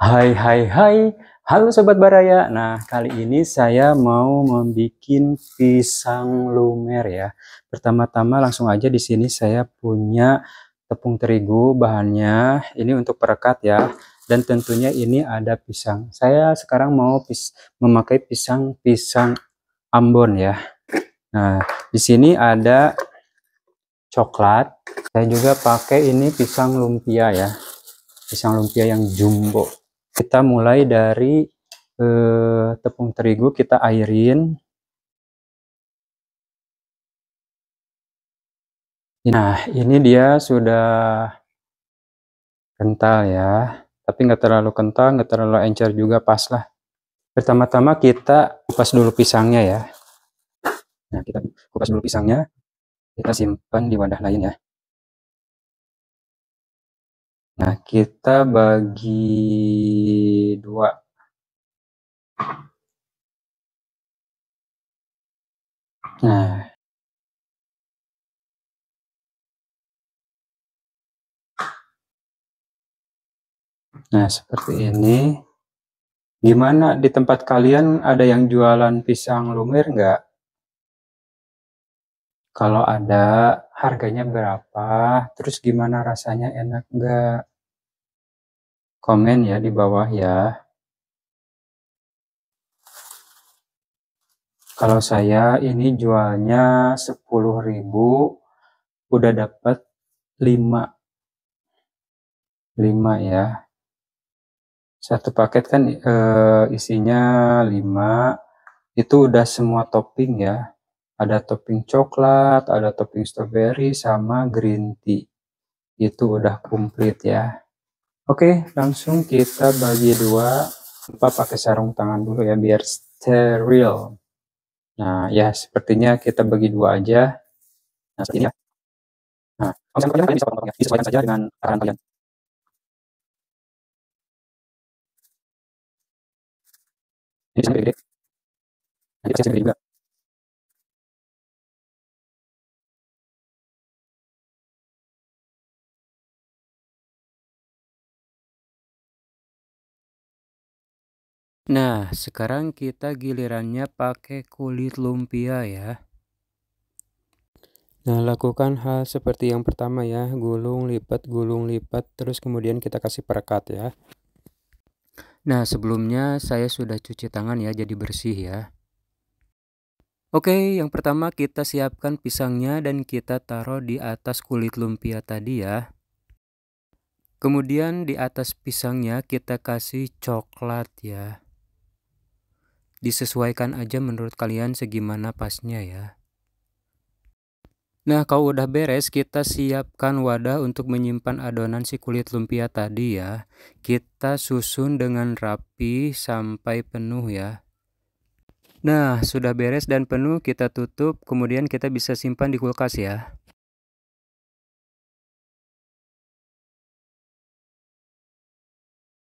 Hai hai hai, halo Sobat Baraya Nah kali ini saya mau membuat pisang lumer ya Pertama-tama langsung aja di sini saya punya tepung terigu bahannya Ini untuk perekat ya Dan tentunya ini ada pisang Saya sekarang mau pis memakai pisang-pisang Ambon ya Nah di sini ada coklat Saya juga pakai ini pisang lumpia ya Pisang lumpia yang jumbo kita mulai dari eh, tepung terigu kita airin nah ini dia sudah kental ya tapi nggak terlalu kental nggak terlalu encer juga pas lah pertama-tama kita kupas dulu pisangnya ya nah kita kupas dulu pisangnya kita simpan di wadah lain ya Nah, kita bagi dua. Nah, Nah, seperti ini. Gimana di tempat kalian ada yang jualan pisang lumir enggak? Kalau ada, harganya berapa? Terus gimana rasanya enak enggak? komen ya di bawah ya. Kalau saya ini jualnya 10.000 udah dapat 5. 5 ya. Satu paket kan e, isinya 5. Itu udah semua topping ya. Ada topping coklat, ada topping strawberry sama green tea. Itu udah komplit ya. Oke, langsung kita bagi dua. Lupa pakai sarung tangan dulu ya, biar steril. Nah, ya sepertinya kita bagi dua aja. Nah, seperti ini ya. Nah, kalau kalian bisa potong disesuaikan saja dengan arahan kalian. Ini sampai gede. Nanti ini sampai gede juga. Nah, sekarang kita gilirannya pakai kulit lumpia ya. Nah, lakukan hal seperti yang pertama ya, gulung lipat, gulung lipat, terus kemudian kita kasih perekat ya. Nah, sebelumnya saya sudah cuci tangan ya, jadi bersih ya. Oke, yang pertama kita siapkan pisangnya dan kita taruh di atas kulit lumpia tadi ya. Kemudian di atas pisangnya kita kasih coklat ya disesuaikan aja menurut kalian segimana pasnya ya. Nah, kalau udah beres, kita siapkan wadah untuk menyimpan adonan si kulit lumpia tadi ya. Kita susun dengan rapi sampai penuh ya. Nah, sudah beres dan penuh, kita tutup, kemudian kita bisa simpan di kulkas ya.